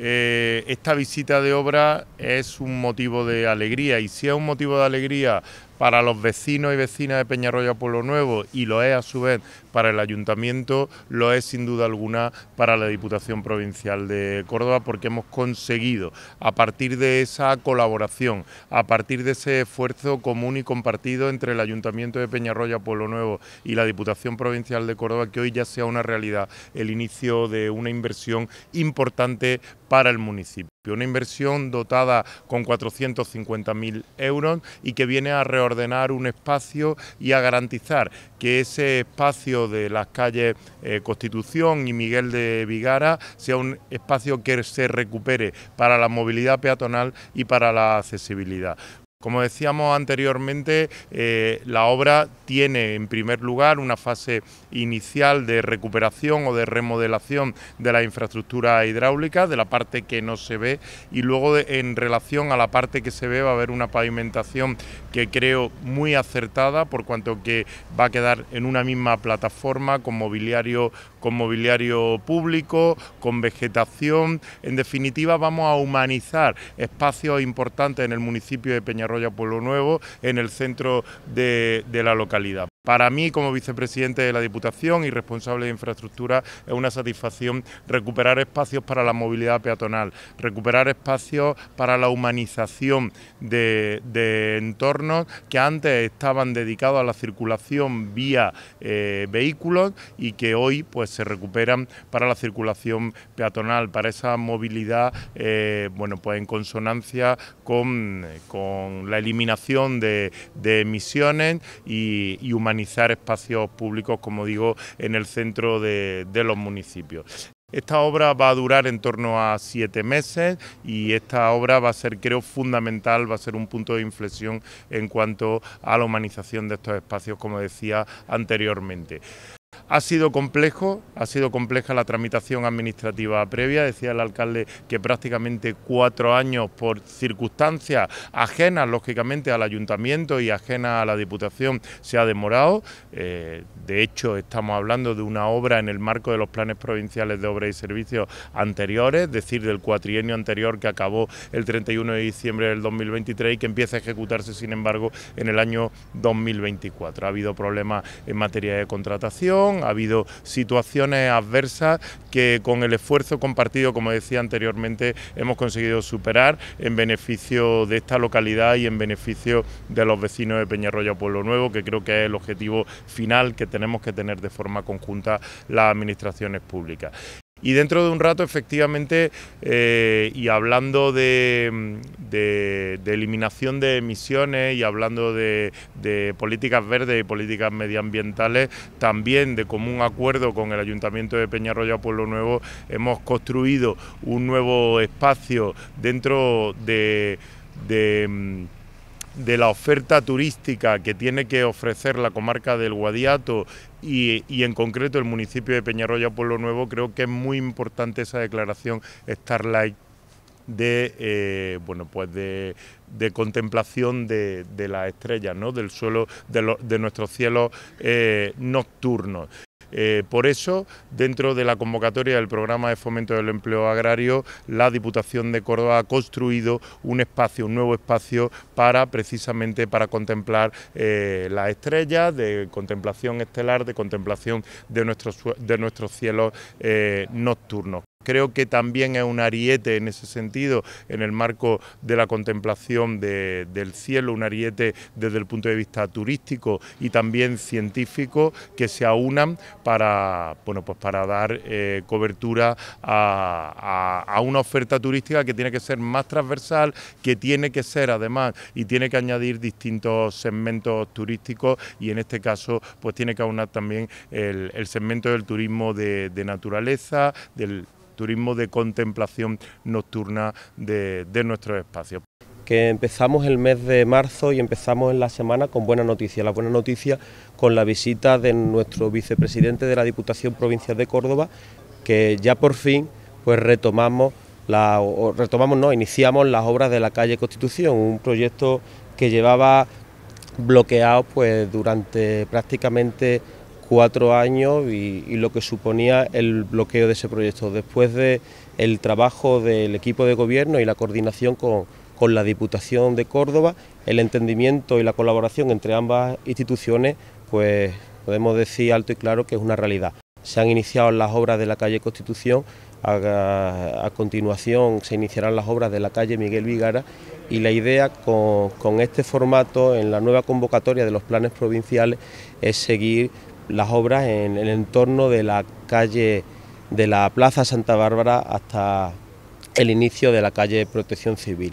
Eh, esta visita de obra es un motivo de alegría y si es un motivo de alegría para los vecinos y vecinas de Peñarroya Pueblo Nuevo y lo es a su vez para el ayuntamiento, lo es sin duda alguna para la Diputación Provincial de Córdoba porque hemos conseguido a partir de esa colaboración, a partir de ese esfuerzo común y compartido entre el ayuntamiento de Peñarroya Pueblo Nuevo y la Diputación Provincial de Córdoba que hoy ya sea una realidad el inicio de una inversión importante para el municipio. Una inversión dotada con 450.000 euros y que viene a reordenar un espacio y a garantizar que ese espacio de las calles eh, Constitución y Miguel de Vigara sea un espacio que se recupere para la movilidad peatonal y para la accesibilidad. Como decíamos anteriormente, eh, la obra tiene en primer lugar una fase inicial de recuperación o de remodelación de la infraestructura hidráulica, de la parte que no se ve, y luego en relación a la parte que se ve va a haber una pavimentación que creo muy acertada, por cuanto que va a quedar en una misma plataforma con mobiliario, con mobiliario público, con vegetación. En definitiva, vamos a humanizar espacios importantes en el municipio de Peñarol desarrolla Pueblo Nuevo en el centro de la localidad. Para mí, como vicepresidente de la Diputación y responsable de infraestructura, es una satisfacción recuperar espacios para la movilidad peatonal, recuperar espacios para la humanización de, entornos que antes estaban dedicados a la circulación vía eh, vehículos y que hoy pues se recuperan para la circulación peatonal, para esa movilidad, eh, bueno, pues en consonancia con, la eliminación de, emisiones y, y humanización organizar espacios públicos, como digo, en el centro de, de los municipios. Esta obra va a durar en torno a siete meses y esta obra va a ser, creo, fundamental, va a ser un punto de inflexión en cuanto a la humanización de estos espacios, como decía anteriormente. Ha sido complejo, ha sido compleja la tramitación administrativa previa, decía el alcalde que prácticamente cuatro años por circunstancias ajenas, lógicamente, al ayuntamiento y ajenas a la Diputación se ha demorado. Eh, de hecho, estamos hablando de una obra en el marco de los planes provinciales de obras y servicios anteriores, es decir, del cuatrienio anterior que acabó el 31 de diciembre del 2023 y que empieza a ejecutarse, sin embargo, en el año 2024. Ha habido problemas en materia de contratación, ha habido situaciones adversas que con el esfuerzo compartido, como decía anteriormente, hemos conseguido superar en beneficio de esta localidad y en beneficio de los vecinos de Peñarroya Pueblo Nuevo, que creo que es el objetivo final que tenemos que tener de forma conjunta las administraciones públicas. Y dentro de un rato, efectivamente, eh, y hablando mm, de, eliminación de emisiones y hablando de, de, políticas verdes y políticas medioambientales, también de común acuerdo con el Ayuntamiento de Peñarroya Pueblo Nuevo, hemos construido un nuevo espacio dentro de mm, de la oferta turística que tiene que ofrecer la comarca del Guadiato y, en concreto el municipio de Peñarroya Pueblo Nuevo, creo que es muy importante esa declaración Starlight de eh, pues de, contemplación de, las estrellas, ¿no? del suelo, de, de nuestros cielos eh, nocturnos. Eh, por eso, dentro de la convocatoria del programa de fomento del empleo agrario, la Diputación de Córdoba ha construido un espacio, un nuevo espacio para precisamente para contemplar eh, las estrellas, de contemplación estelar, de contemplación de nuestros, cielos eh, nocturnos creo que también es un ariete en ese sentido, en el marco de la contemplación del cielo, un ariete desde el punto de vista turístico y también científico, que se aunan para, bueno, pues para dar eh, cobertura a, una oferta turística que tiene que ser más transversal, que tiene que ser además y tiene que añadir distintos segmentos turísticos y en este caso pues tiene que aunar también el, segmento del turismo de, de naturaleza, del turismo de contemplación nocturna de, de nuestros espacios que empezamos el mes de marzo y empezamos en la semana con buena noticia. La buena noticia con la visita de nuestro vicepresidente de la Diputación Provincial de Córdoba, que ya por fin pues retomamos la, retomamos no, iniciamos las obras de la calle Constitución, un proyecto que llevaba bloqueado pues durante prácticamente cuatro años y, lo que suponía el bloqueo de ese proyecto. Después de el trabajo del equipo de gobierno y la coordinación con, la Diputación de Córdoba, el entendimiento y la colaboración entre ambas instituciones, pues podemos decir alto y claro que es una realidad. Se han iniciado las obras de la calle Constitución, a, continuación se iniciarán las obras de la calle Miguel Vigara y la idea con, con este formato en la nueva convocatoria de los planes provinciales es seguir las obras en, el entorno de la calle de la Plaza Santa Bárbara hasta el inicio de la calle Protección Civil.